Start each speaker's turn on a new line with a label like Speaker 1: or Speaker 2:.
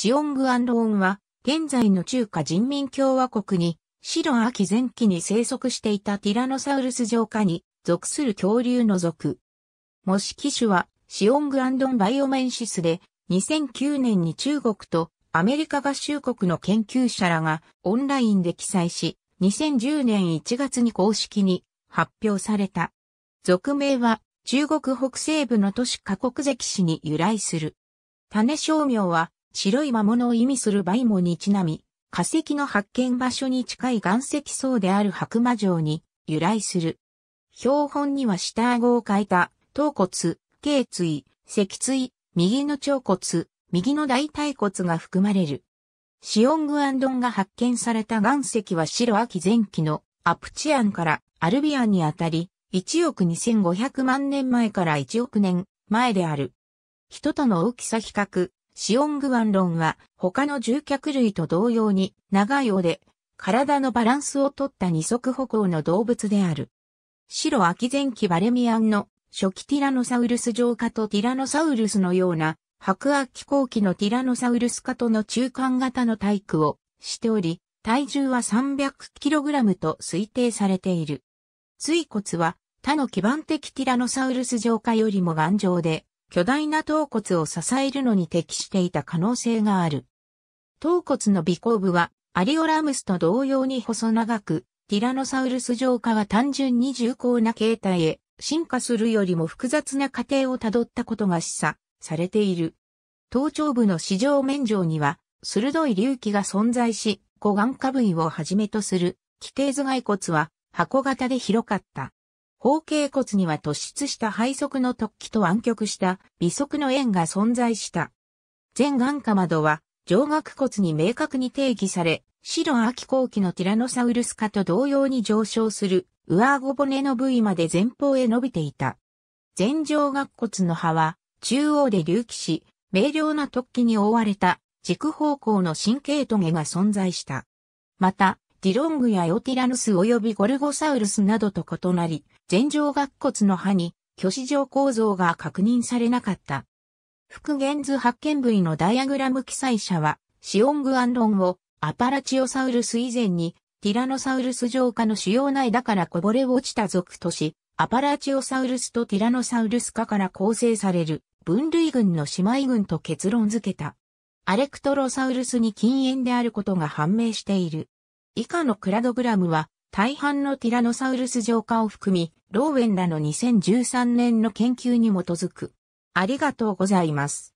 Speaker 1: シオング・アン・ローンは、現在の中華人民共和国に、白秋前期に生息していたティラノサウルス上下に属する恐竜の属。模式種は、シオング・アンドン・バイオメンシスで、2009年に中国とアメリカ合衆国の研究者らがオンラインで記載し、2010年1月に公式に発表された。俗名は中国北西部の都市過国関市に由来する。種商名は白い魔物を意味するイモにちなみ、化石の発見場所に近い岩石層である白馬城に由来する。標本には下顎を描いた、頭骨、頸椎、脊椎、右の腸骨、右の大腿骨が含まれる。シオングアンドンが発見された岩石は白秋前期のアプチアンからアルビアンにあたり、1億2500万年前から1億年前である。人との大きさ比較、シオングワンロンは他の獣脚類と同様に長い尾で体のバランスをとった二足歩行の動物である。白秋前期バレミアンの初期ティラノサウルス上下とティラノサウルスのような白秋後期のティラノサウルス下との中間型の体育をしており、体重は 300kg と推定されている。椎骨は他の基盤的ティラノサウルス上下よりも頑丈で、巨大な頭骨を支えるのに適していた可能性がある。頭骨の尾行部はアリオラムスと同様に細長く、ティラノサウルス上下は単純に重厚な形態へ進化するよりも複雑な過程をたどったことが示唆されている。頭頂部の四場面上には鋭い隆起が存在し、小眼下部位をはじめとする規定頭蓋骨は箱型で広かった。方形骨には突出した背側の突起と湾曲した微側の円が存在した。前眼下窓は上顎骨に明確に定義され、白秋後期のティラノサウルス科と同様に上昇する上顎骨の部位まで前方へ伸びていた。前上顎骨の葉は中央で隆起し、明瞭な突起に覆われた軸方向の神経棘が存在した。また、ディロングやエオティラヌス及びゴルゴサウルスなどと異なり、前上顎骨の歯に虚子状構造が確認されなかった。復元図発見部位のダイアグラム記載者は、シオングアンロンをアパラチオサウルス以前にティラノサウルス上下の主要内だからこぼれ落ちた属とし、アパラチオサウルスとティラノサウルス下から構成される分類群の姉妹群と結論付けた。アレクトロサウルスに禁煙であることが判明している。以下のクラドグラムは、大半のティラノサウルス浄化を含み、ローウェンらの2013年の研究に基づく。ありがとうございます。